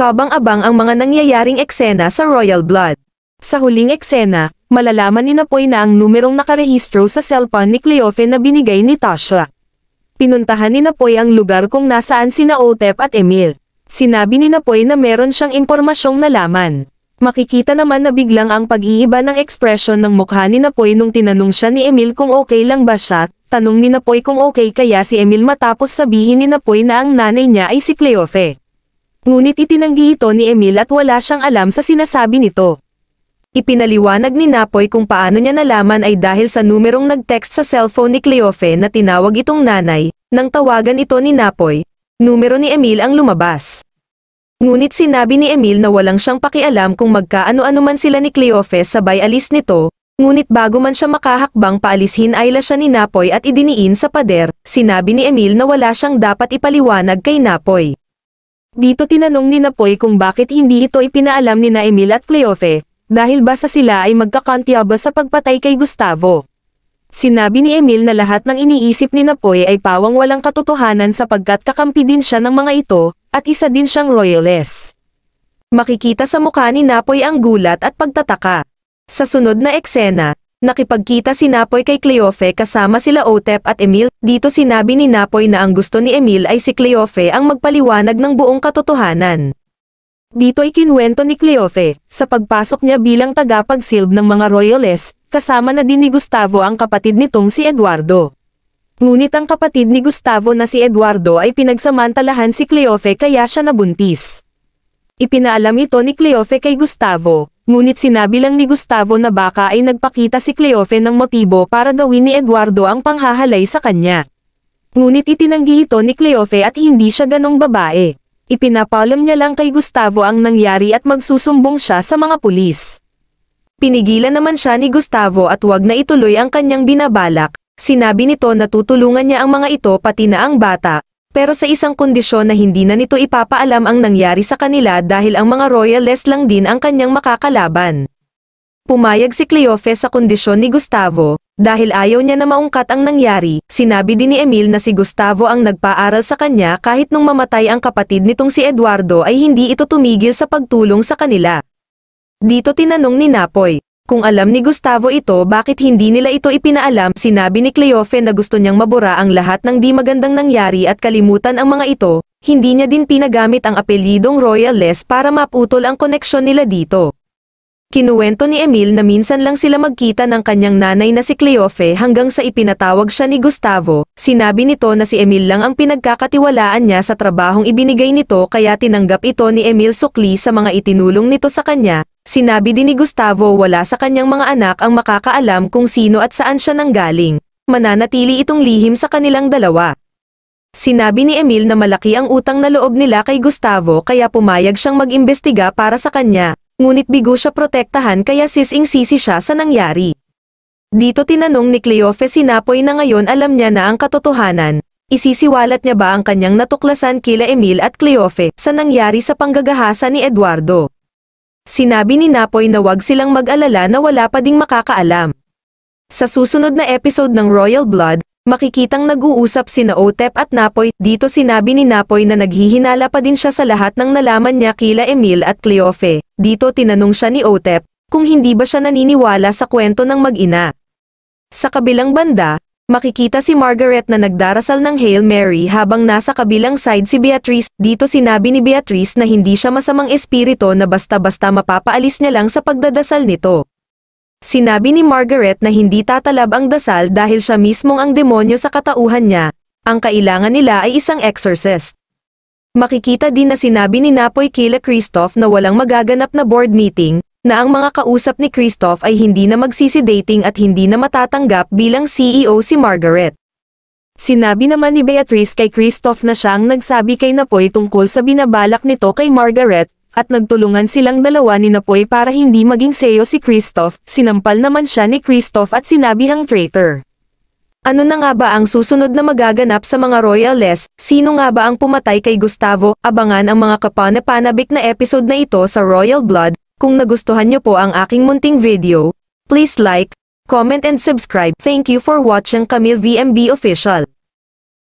Kabang-abang ang mga nangyayaring eksena sa Royal Blood. Sa huling eksena, malalaman ni Napoy na ang numerong nakarehistro sa cellphone ni Cleofe na binigay ni Tasha. Pinuntahan ni Napoy ang lugar kung nasaan sina Otep at Emil. Sinabi ni Napoy na meron siyang impormasyong nalaman. Makikita naman na biglang ang pag-iiba ng ekspresyon ng mukha ni Napoy nung tinanong siya ni Emil kung okay lang ba siya, tanong ni Napoy kung okay kaya si Emil matapos sabihin ni Napoy na ang nanay niya ay si Cleofe. Ngunit itinanggi ito ni Emil at wala siyang alam sa sinasabi nito. Ipinaliwanag ni Napoy kung paano niya nalaman ay dahil sa numerong nag-text sa cellphone ni Cleofe na tinawag itong nanay, nang tawagan ito ni Napoy, numero ni Emil ang lumabas. Ngunit sinabi ni Emil na walang siyang pakialam kung magkaano-ano man sila ni Cleofe sabay alis nito, ngunit bago man siya makahakbang paalisin ay la siya ni Napoy at idiniin sa pader, sinabi ni Emil na wala siyang dapat ipaliwanag kay Napoy. Dito tinanong ni Napoy kung bakit hindi ito ipinaalam ni na Emil at Cleofe, dahil basa sila ay magkakantiaba sa pagpatay kay Gustavo. Sinabi ni Emil na lahat ng iniisip ni Napoy ay pawang walang katotohanan sapagkat kakampi din siya ng mga ito, at isa din siyang royalist. Makikita sa mukha ni Napoy ang gulat at pagtataka. Sa sunod na eksena, Nakipagkita si Napoy kay Cleofe kasama sila Otep at Emil, dito sinabi ni Napoy na ang gusto ni Emil ay si Cleofe ang magpaliwanag ng buong katotohanan. Dito ay kinwento ni Cleofe, sa pagpasok niya bilang tagapagsilb ng mga royales, kasama na din ni Gustavo ang kapatid nitong si Eduardo. Ngunit ang kapatid ni Gustavo na si Eduardo ay pinagsamantalahan si Cleofe kaya siya nabuntis. Ipinaalam ito ni Cleofe kay Gustavo, ngunit sinabi lang ni Gustavo na baka ay nagpakita si Cleofe ng motibo para gawin ni Eduardo ang panghahalay sa kanya. Ngunit itinanggi ito ni Cleofe at hindi siya ganong babae. Ipinapalam niya lang kay Gustavo ang nangyari at magsusumbong siya sa mga pulis. Pinigilan naman siya ni Gustavo at wag na ituloy ang kanyang binabalak, sinabi nito na tutulungan niya ang mga ito pati na ang bata, pero sa isang kondisyon na hindi na nito ipapaalam ang nangyari sa kanila dahil ang mga royalists lang din ang kanyang makakalaban. Pumayag si Cleofe sa kondisyon ni Gustavo, dahil ayaw niya na maungkat ang nangyari, sinabi din ni Emil na si Gustavo ang nagpaaral sa kanya kahit nung mamatay ang kapatid nitong si Eduardo ay hindi ito tumigil sa pagtulong sa kanila. Dito tinanong ni Napoy, kung alam ni Gustavo ito bakit hindi nila ito ipinaalam sinabi ni Cleofe na gusto niyang mabura ang lahat ng di magandang nangyari at kalimutan ang mga ito, hindi niya din pinagamit ang apelyidong Royal Les para maputol ang koneksyon nila dito. Kinuwento ni Emil na minsan lang sila magkita ng kanyang nanay na si Cleofe hanggang sa ipinatawag siya ni Gustavo. Sinabi nito na si Emil lang ang pinagkakatiwalaan niya sa trabahong ibinigay nito kaya tinanggap ito ni Emil sukli sa mga itinulong nito sa kanya. Sinabi din ni Gustavo wala sa kanyang mga anak ang makakaalam kung sino at saan siya nanggaling. Mananatili itong lihim sa kanilang dalawa. Sinabi ni Emil na malaki ang utang na loob nila kay Gustavo kaya pumayag siyang mag-imbestiga para sa kanya ngunit bigo siya protektahan kaya sising-sisi siya sa nangyari. Dito tinanong ni Cleofe si Napoy na ngayon alam niya na ang katotohanan, isisiwalat niya ba ang kanyang natuklasan kila Emil at Cleofe sa nangyari sa panggagahasa ni Eduardo. Sinabi ni Napoy na wag silang mag-alala na wala pa ding makakaalam. Sa susunod na episode ng Royal Blood, makikitang nag-uusap sina Otep at Napoy. Dito sinabi ni Napoy na naghihinala pa din siya sa lahat ng nalaman niya kila Emil at Cleofe. Dito tinanong siya ni Otep kung hindi ba siya naniniwala sa kwento ng mag-ina. Sa kabilang banda, Makikita si Margaret na nagdarasal ng Hail Mary habang nasa kabilang side si Beatrice. Dito sinabi ni Beatrice na hindi siya masamang espirito na basta-basta mapapaalis niya lang sa pagdadasal nito. Sinabi ni Margaret na hindi tatalab ang dasal dahil siya mismong ang demonyo sa katauhan niya. Ang kailangan nila ay isang exorcist. Makikita din na sinabi ni Napoy kila Kristoff na walang magaganap na board meeting, na ang mga kausap ni Kristoff ay hindi na magsisidating at hindi na matatanggap bilang CEO si Margaret. Sinabi naman ni Beatrice kay Kristoff na siya ang nagsabi kay Napoy tungkol sa binabalak nito kay Margaret, at nagtulungan silang dalawa ni Napoy para hindi maging seyo si Christoph, sinampal naman siya ni Christoph at sinabi sinabihang traitor. Ano na nga ba ang susunod na magaganap sa mga royales? Sino nga ba ang pumatay kay Gustavo? Abangan ang mga kapanapanabik na episode na ito sa Royal Blood. Kung nagustuhan niyo po ang aking munting video, please like, comment and subscribe. Thank you for watching Camille VMB Official.